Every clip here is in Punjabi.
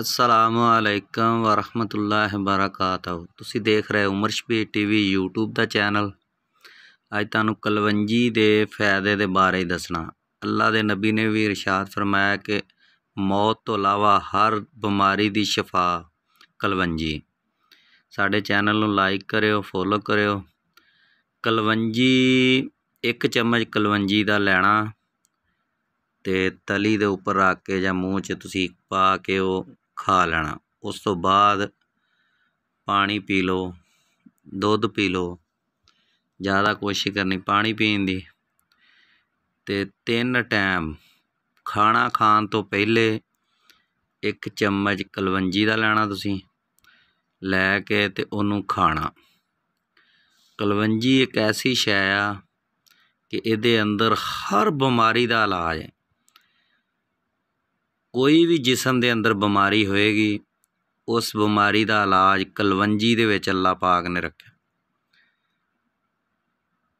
ਵ ਵਰਹਮਤੁਲਲਾਹ ਬਰਕਾਤਹੁ ਤੁਸੀਂ ਦੇਖ ਰਹੇ ਹੋ ਉਮਰਸ਼ਪੀ ਟੀਵੀ YouTube ਦਾ ਚੈਨਲ ਅੱਜ ਤੁਹਾਨੂੰ ਕਲਵੰਜੀ ਦੇ ਫਾਇਦੇ ਦੇ ਬਾਰੇ ਦੱਸਣਾ ਅੱਲਾ ਦੇ ਨਬੀ ਨੇ ਵੀ ਇਰਸ਼ਾਦ ਫਰਮਾਇਆ ਕਿ ਮੌਤ ਤੋਂ ਇਲਾਵਾ ਹਰ ਬਿਮਾਰੀ ਦੀ ਸ਼ਿਫਾ ਕਲਵੰਜੀ ਸਾਡੇ ਚੈਨਲ ਨੂੰ ਲਾਈਕ ਕਰਿਓ ਫੋਲੋ ਕਰਿਓ ਕਲਵੰਜੀ ਇੱਕ ਚਮਚ ਕਲਵੰਜੀ ਦਾ ਲੈਣਾ ਤੇ ਤਲੀ ਦੇ ਉੱਪਰ ਰੱਖ ਕੇ ਜਾਂ ਮੂੰਹ 'ਚ ਤੁਸੀਂ ਪਾ ਕੇ ਉਹ ਖਾ ਲੈਣਾ ਉਸ ਤੋਂ ਬਾਅਦ ਪਾਣੀ ਪੀ ਲਓ ਦੁੱਧ ਪੀ ਲਓ ਜ਼ਿਆਦਾ ਕੋਸ਼ਿਸ਼ ਕਰਨੀ ਪਾਣੀ ਪੀਣ ਦੀ ਤੇ ਤਿੰਨ ਟਾਈਮ ਖਾਣਾ ਖਾਣ ਤੋਂ ਪਹਿਲੇ ਇੱਕ ਚਮਚ ਕਲਵੰਜੀ ਦਾ ਲੈਣਾ ਤੁਸੀਂ ਲੈ ਕੇ ਤੇ ਉਹਨੂੰ ਖਾਣਾ ਕਲਵੰਜੀ ਇੱਕ ਐਸੀ ਸ਼ੈ ਆ ਕਿ ਇਹਦੇ ਅੰਦਰ ਹਰ ਬਿਮਾਰੀ ਦਾ ਇਲਾਜ ਹੈ ਕੋਈ ਵੀ ਜਿਸਮ ਦੇ ਅੰਦਰ ਬਿਮਾਰੀ ਹੋਏਗੀ ਉਸ ਬਿਮਾਰੀ ਦਾ ਇਲਾਜ ਕਲਵੰਜੀ ਦੇ ਵਿੱਚ ਅੱਲਾ ਪਾਕ ਨੇ ਰੱਖਿਆ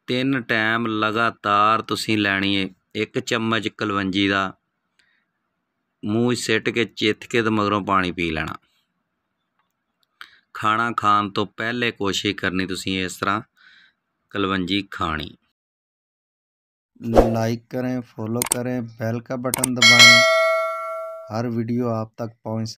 ਤਿੰਨ ਟਾਈਮ ਲਗਾਤਾਰ ਤੁਸੀਂ ਲੈਣੀ ਹੈ ਇੱਕ ਚਮਚ ਕਲਵੰਜੀ ਦਾ ਮੂੰਹ ਸਿੱਟ ਕੇ ਚਿੱਥ ਕੇ ਤੇ ਮਗਰੋਂ ਪਾਣੀ ਪੀ ਲੈਣਾ ਖਾਣਾ ਖਾਣ ਤੋਂ ਪਹਿਲੇ ਕੋਸ਼ਿਸ਼ ਕਰਨੀ ਤੁਸੀਂ ਇਸ ਤਰ੍ਹਾਂ ਕਲਵੰਜੀ ਖਾਣੀ ਲਾਈਕ ਕਰੇ ਫੋਲੋ ਕਰੇ ਬੈਲ ਦਾ ਬਟਨ ਦਬਾਏ ਹਰ ਵੀਡੀਓ ਆਪ ਤੱਕ ਪਹੁੰਚ